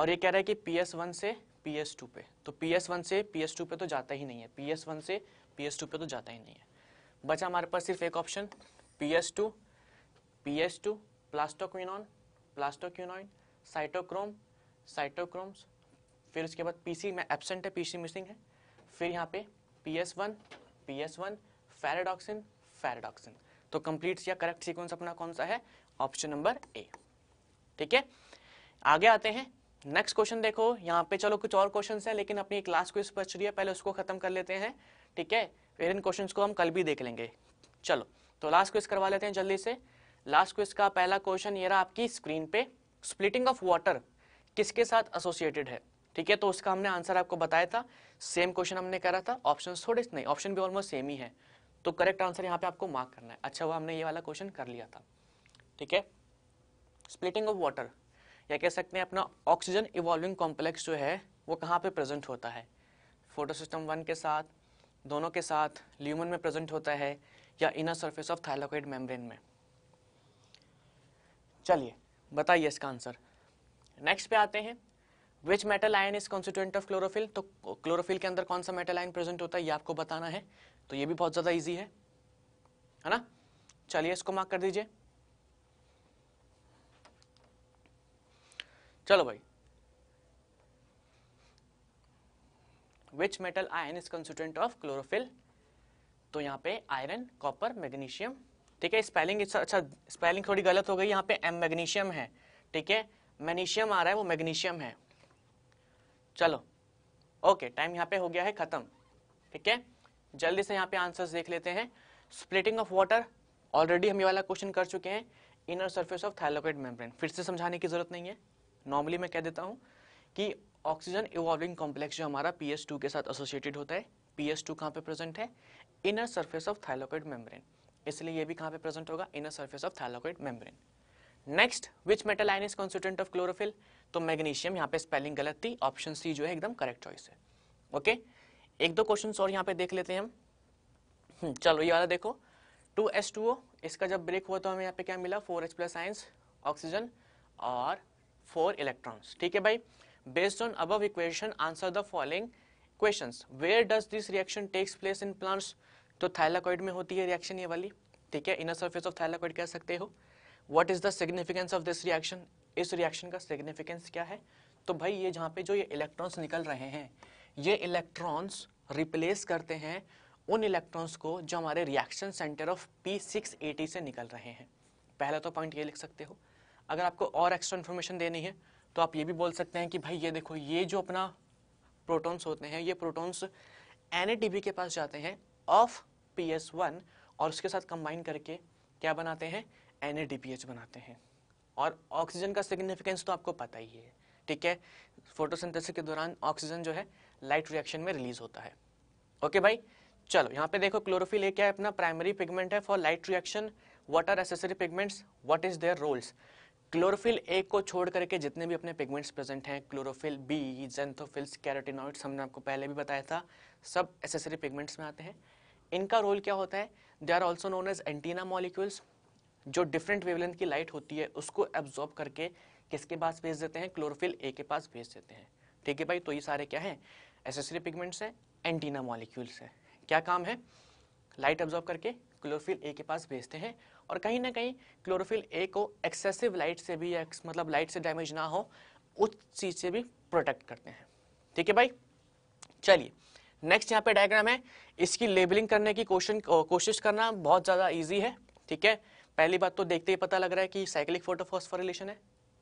और ये कह रहा है कि पी एस वन से पी एस टू पे तो पी एस वन से पी एस टू पे तो जाता ही नहीं है पी एस वन से पी एस टू पे तो जाता ही नहीं है बचा हमारे पास सिर्फ एक option P S two P S two plastoquinone plastoquinone cytochrome cytochromes फिर उसके बाद पीसी में एबसेंट है पीसी मिसिंग है फिर यहाँ पे P S one P S one ferredoxin ferredoxin तो कंप्लीट या करेक्ट सीक्वेंस अपना कौन सा है ऑप्शन नंबर ए ठीक है आगे आते हैं नेक्स्ट क्वेश्चन देखो यहाँ पे चलो कुछ और क्वेश्चन है लेकिन अपनी क्लास को क्वेश्चन रही है पहले उसको खत्म कर लेते हैं ठीक है फिर इन क्वेश्चन को हम कल भी देख लेंगे चलो तो लास्ट क्वेश्चन करवा लेते हैं जल्दी से लास्ट क्वेश्चन का पहला क्वेश्चन ये रहा आपकी स्क्रीन पे स्प्लिटिंग ऑफ वाटर किसके साथ एसोसिएटेड है ठीक है तो उसका हमने आंसर आपको बताया था सेम क्वेश्चन हमने करा था ऑप्शन थोड़े नहीं ऑप्शन भी ऑलमोस्ट सेम ही है तो करेक्ट आंसर यहाँ पे आपको मार्क करना है अच्छा वो हमने ये वाला क्वेश्चन कर लिया था ठीक है स्प्लिटिंग ऑफ वाटर या कह सकते हैं अपना ऑक्सीजन इवॉल्विंग कॉम्प्लेक्स जो है वो कहाँ पे प्रेजेंट होता है फोटो सिस्टम वन के साथ दोनों के साथ ल्यूमन में प्रेजेंट होता है या inner surface of thylakoid membrane में चलिए बताइए इसका आंसर नेक्स्ट पे आते हैं which metal ion is constituent of chlorophyll तो क्लोरोफिल के अंदर कौन सा मेटल आयन प्रेजेंट होता है ये आपको बताना है तो ये भी बहुत ज़्यादा ईजी है है ना चलिए इसको मार्क कर दीजिए चलो भाई which metal ion is constituent of chlorophyll तो यहां पे आयरन कॉपर मैग्नीशियम ठीक है स्पेलिंग अच्छा स्पेलिंग थोड़ी गलत हो गई यहाँ पे एम मैग्नीशियम है ठीक है मैग्नीशियम आ रहा है वो मैग्नीशियम है चलो ओके टाइम यहाँ पे हो गया है खत्म ठीक है जल्दी से यहाँ पे आंसर्स देख लेते हैं स्प्लिटिंग ऑफ वाटर ऑलरेडी हम ये वाला क्वेश्चन कर चुके हैं inner surface of thylakoid membrane फिर से समझाने की जरूरत नहीं है नॉर्मली मैं कह देता हूँ कि ऑक्सीजन इवॉल्विंग कॉम्प्लेक्स जो हमारा पी के साथ एसोसिएटेड होता है पी एस टू कहाँ पर प्रेजेंट है inner surface of thylakoid membrane इसलिए ये भी कहां पे प्रेजेंट होगा in surface of thylakoid membrane next which metal ion is constituent of chlorophyll तो मैग्नीशियम यहाँ पे स्पेलिंग गलत थी ऑप्शन सी जो है एकदम करेक्ट चॉइस है ओके okay? एक दो क्वेश्चन और यहाँ पे देख लेते हैं हम हम्म, चलो ये वाला देखो टू एस टू ओ इसका जब ब्रेक हुआ तो हमें यहाँ पे क्या मिला four H plus ions oxygen और फोर इलेक्ट्रॉन्स ठीक है भाई based on above equation answer the following questions where does this reaction takes place in plants तो थाइलाकॉइड में होती है रिएक्शन ये वाली ठीक है इनर सर्फेस ऑफ थाइलाकॉइड कह सकते हो what is the significance of this reaction इस रिएक्शन का सिग्निफिकेंस क्या है तो भाई ये जहाँ पे जो ये इलेक्ट्रॉन्स निकल रहे हैं ये इलेक्ट्रॉन्स रिप्लेस करते हैं उन इलेक्ट्रॉन्स को जो हमारे reaction centre of P sixty से निकल रहे हैं पहला तो पॉइंट ये लिख सकते हो अगर आपको और एक्स्ट्रा इन्फॉर्मेशन देनी है तो आप ये भी बोल सकते हैं कि भाई ये देखो ये जो अपना प्रोटॉन्स होते हैं ये प्रोटॉन्स एन के पास जाते हैं ऑफ पी एस वन और उसके साथ कंबाइन करके क्या बनाते हैं N A D P H बनाते हैं और ऑक्सीजन का सिग्निफिकेंस तो आपको पता ही है ठीक है फोटोसिंथेसिस के दौरान ऑक्सीजन जो है लाइट रिएक्शन में रिलीज होता है ओके भाई चलो यहाँ पे देखो क्लोरोफिल एक क्या है अपना प्राइमरी पिगमेंट है for light reaction are accessory pigments what is their roles chlorophyll A को छोड़ करके जितने भी अपने पिगमेंट्स प्रेजेंट हैं क्लोरोफिल बी जेंथोफिल्स कैरोटिनॉइड्स हमने आपको पहले भी बताया था सब एसेसरी पिगमेंट्स में आते हैं इनका रोल क्या होता है they are also known as antenna molecules जो डिफरेंट वेवलेंथ की लाइट होती है उसको एब्जॉर्ब करके किसके पास भेज देते हैं क्लोरोफिल ए के पास भेज देते हैं ठीक है भाई तो ये सारे क्या हैं एसेसरी पिगमेंट्स हैं एंटीना मॉलिक्यूल्स हैं क्या काम है लाइट एब्जॉर्ब करके क्लोरोफिल ए के पास भेजते हैं और कहीं ना कहीं क्लोरोफिल ए को एक्सेसिव लाइट से भी मतलब लाइट से डैमेज ना हो उस चीज से भी प्रोटेक्ट करते हैं ठीक है भाई चलिए नेक्स्ट यहाँ पे डायग्राम है इसकी लेबलिंग करने की क्वेश्चन कोशिश करना बहुत ज़्यादा ईजी है ठीक है पहली बात तो देखते ही पता लग रहा है कि साइक्लिक फोटोफॉस्फोरिलेशन है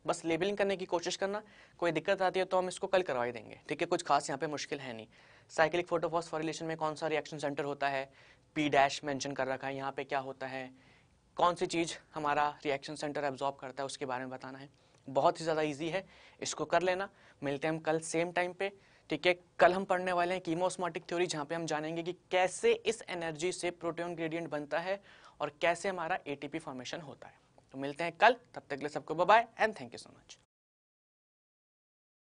बस लेबलिंग करने की कोशिश करना कोई दिक्कत आती है तो हम इसको कल करवा ही देंगे ठीक है कुछ खास यहाँ पे मुश्किल है नहीं साइक्लिक फोटोफॉस्फोरिलेशन में कौन सा रिएक्शन सेंटर होता है पी डैश मेंशन कर रखा है यहाँ पे क्या होता है कौन सी चीज़ हमारा रिएक्शन सेंटर एब्जॉर्ब करता है उसके बारे में बताना है बहुत ही ज़्यादा ईजी है इसको कर लेना मिलते हैं हम कल सेम टाइम पे ठीक है कल हम पढ़ने वाले हैं कीमोस्मोटिक थ्योरी जहाँ पे हम जानेंगे कि कैसे इस एनर्जी से प्रोटीन ग्रेडियंट बनता है और कैसे हमारा एटीपी फॉर्मेशन होता है तो मिलते हैं कल तब तक के लिए सबको bye and thank you so much